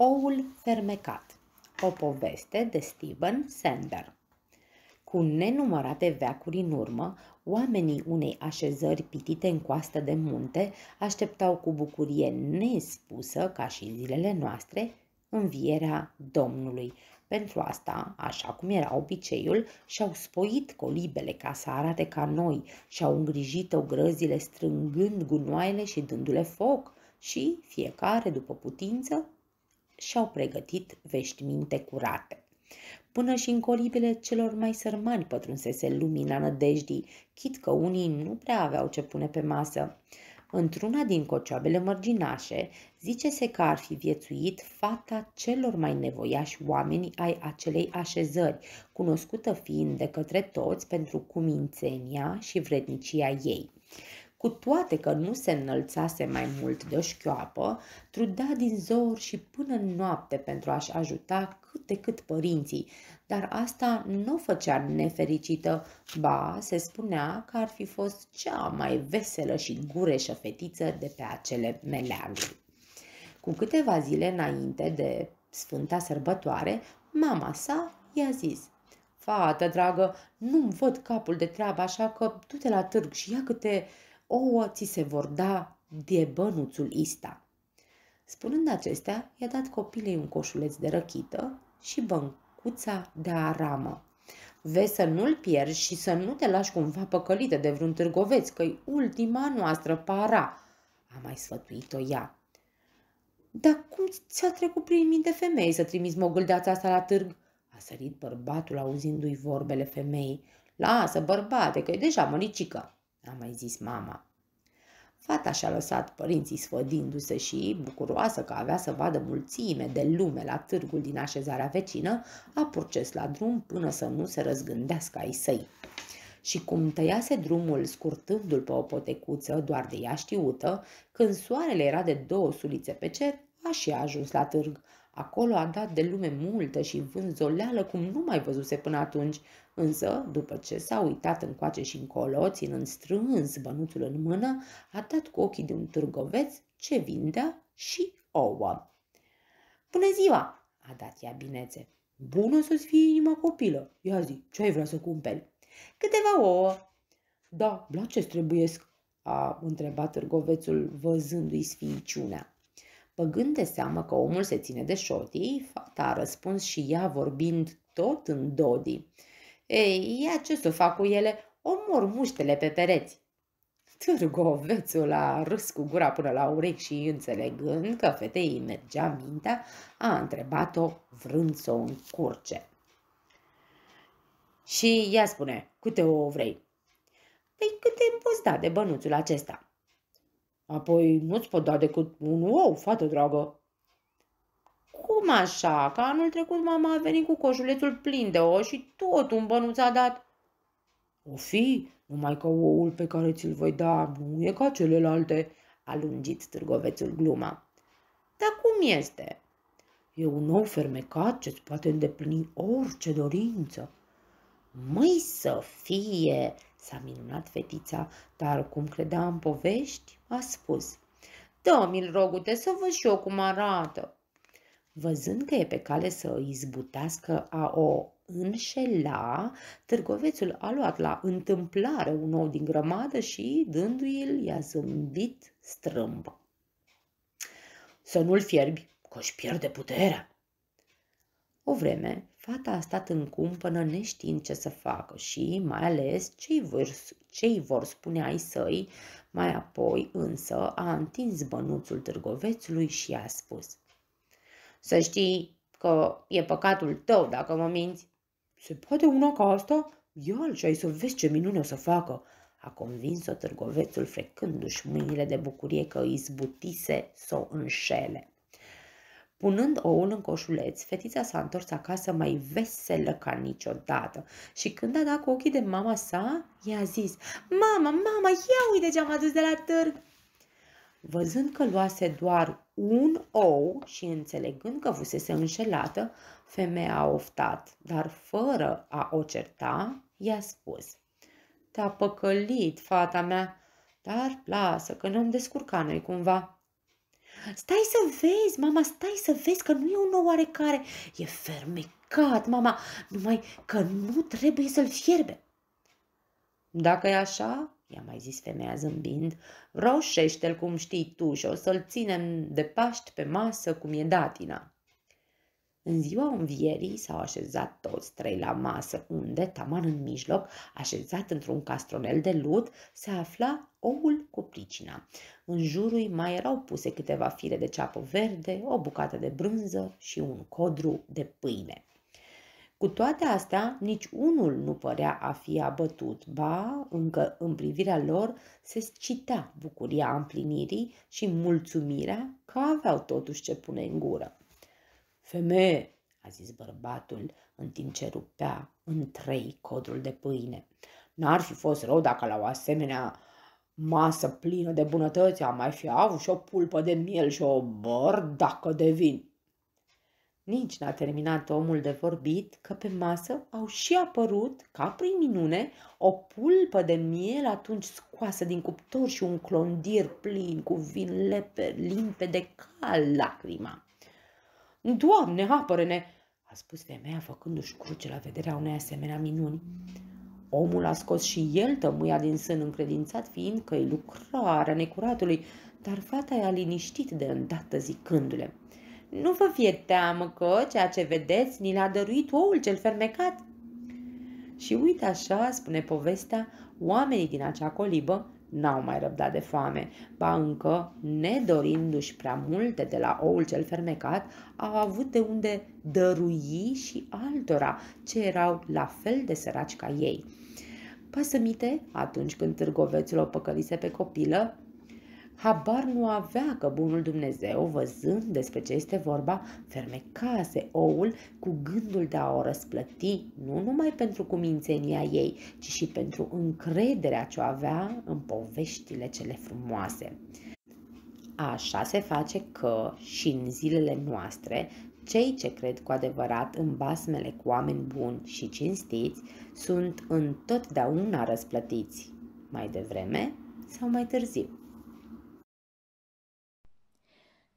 Oul fermecat, o poveste de Steven Sander. Cu nenumărate veacuri în urmă, oamenii unei așezări pitite în coastă de munte așteptau cu bucurie nespusă, ca și zilele noastre, învierea Domnului. Pentru asta, așa cum era obiceiul, și-au spoit colibele ca să arate ca noi și-au îngrijit ogrăzile strângând gunoaiele și dându-le foc și fiecare, după putință, și-au pregătit minte curate. Până și în colibile celor mai sărmani pătrunsese lumina nădejdii, chit că unii nu prea aveau ce pune pe masă. Într-una din cocioabele mărginașe, zice-se că ar fi viețuit fata celor mai nevoiași oameni ai acelei așezări, cunoscută fiind de către toți pentru cumințenia și vrednicia ei. Cu toate că nu se înălțase mai mult de o șchioapă, truda din zor și până noapte pentru a-și ajuta cât de cât părinții, dar asta nu o făcea nefericită, ba se spunea că ar fi fost cea mai veselă și gureșă fetiță de pe acele meleaguri. Cu câteva zile înainte de sfânta sărbătoare, mama sa i-a zis Fată dragă, nu-mi văd capul de treabă, așa că du-te la târg și ia câte ouă ți se vor da de bănuțul ista. Spunând acestea, i-a dat copilei un coșuleț de răchită și băncuța de aramă. Vezi să nu-l pierzi și să nu te lași cumva păcălită de vreun târgoveț, că-i ultima noastră para, a mai sfătuit-o ea. Dar cum ți-a trecut prin minte femeii să trimiți mogâldeața asta la târg? A sărit bărbatul auzindu-i vorbele femeii. Lasă, bărbate, că e deja măricică a mai zis mama. Fata și-a lăsat părinții sfădindu-se și, bucuroasă că avea să vadă mulțime de lume la târgul din așezarea vecină, a purces la drum până să nu se răzgândească ai săi. Și cum tăiase drumul scurtându-l pe o potecuță doar de ea știută, când soarele era de două sulițe pe cer, a și ajuns la târg, Acolo a dat de lume multă și vânt zoleală cum nu mai văzuse până atunci, însă, după ce s-a uitat încoace și încolo, ținând strâns bănuțul în mână, a dat cu ochii de un târgoveț ce vindea și ouă. Bună ziua!" a dat ea binețe. Bună să-ți fie inima copilă!" Ia zi, ce ai vrea să cumperi?" Câteva ouă!" Da, la ce trebuiesc?" a întrebat târgovețul văzându-i sfinciunea. Băgând de seamă că omul se ține de șotii, fata a răspuns și ea vorbind tot în dodi. Ei, ia ce să fac cu ele? Omor muștele pe pereți. Târgovețul a râs cu gura până la urechi și, înțelegând că fetei mergea mintea, a întrebat-o vrând să o încurce. Și ea spune, câte o vrei? Păi câte îmi poți da de bănuțul acesta? Apoi nu-ți pot da decât un ou, fată dragă. Cum așa? Ca anul trecut mama a venit cu coșulețul plin de ou și tot un bănuț a dat. O fi, numai că oul pe care ți-l voi da nu e ca celelalte, a lungit târgovețul gluma. Dar cum este? E un ou fermecat ce-ți poate îndeplini orice dorință, Măi să fie!" s-a minunat fetița, dar cum credea în povești, a spus. Dă-mi-l, rogute, să văd și eu cum arată. Văzând că e pe cale să îi zbutească a o înșela, târgovețul a luat la întâmplare un ou din grămadă și, dându-i-l, i-a zâmbit strâmb. Să nu-l fierbi, că își pierde puterea. O vreme, Fata a stat în cumpănă neștiind ce să facă și, mai ales, ce-i vor, ce vor spune ai săi, mai apoi însă a întins bănuțul târgovețului și a spus Să știi că e păcatul tău dacă mă minți. Se poate una ca asta? Ia și ai să vezi ce minune o să facă. A convins-o târgovețul frecându-și mâinile de bucurie că îi zbutise să o înșele. Punând oul în coșuleț, fetița s-a întors acasă mai veselă ca niciodată și când a dat cu ochii de mama sa, i-a zis Mama, mama, ia uite ce am adus de la târg! Văzând că luase doar un ou și înțelegând că fusese înșelată, femeia a oftat, dar fără a o certa, i-a spus Te-a păcălit, fata mea, dar lasă că ne-am descurcat noi cumva. Stai să vezi, mama, stai să vezi că nu e un nou oarecare. E fermecat, mama, numai că nu trebuie să-l fierbe. Dacă e așa, i-a mai zis femeia zâmbind, roșește-l cum știi tu și o să-l ținem de Paști pe masă cum e datina. În ziua învierii s-au așezat toți trei la masă, unde, taman în mijloc, așezat într-un castronel de lut, se afla oul cu pricina. În jurul mai erau puse câteva fire de ceapă verde, o bucată de brânză și un codru de pâine. Cu toate astea, nici unul nu părea a fi abătut, ba, încă în privirea lor se citea bucuria împlinirii și mulțumirea că aveau totuși ce pune în gură. Femeie, a zis bărbatul în timp ce rupea în trei codrul de pâine. N-ar fi fost rău dacă la o asemenea masă plină de bunătăți am mai fi avut și o pulpă de miel și o bărdacă de vin. Nici n-a terminat omul de vorbit că pe masă au și apărut, ca prin minune, o pulpă de miel atunci scoasă din cuptor și un clondir plin cu vin lepe, limpede ca lacrima. Doamne, apără-ne!" a spus femeia făcându-și cruce la vederea unei asemenea minuni. Omul a scos și el tămâia din sân, încredințat fiind că e lucrarea necuratului, dar fata i-a liniștit de îndată zicându-le. Nu vă fie teamă că ceea ce vedeți ni l-a dăruit oul cel fermecat. Și uite așa, spune povestea, oamenii din acea colibă n-au mai răbdat de foame, ba încă, nedorindu-și prea multe de la oul cel fermecat, au avut de unde dărui și altora ce erau la fel de săraci ca ei. Păsămite, atunci când târgovețul o păcălise pe copilă, Habar nu avea că bunul Dumnezeu, văzând despre ce este vorba, fermecase oul cu gândul de a o răsplăti, nu numai pentru cumințenia ei, ci și pentru încrederea ce o avea în poveștile cele frumoase. Așa se face că și în zilele noastre cei ce cred cu adevărat în basmele cu oameni buni și cinstiți sunt întotdeauna răsplătiți, mai devreme sau mai târziu.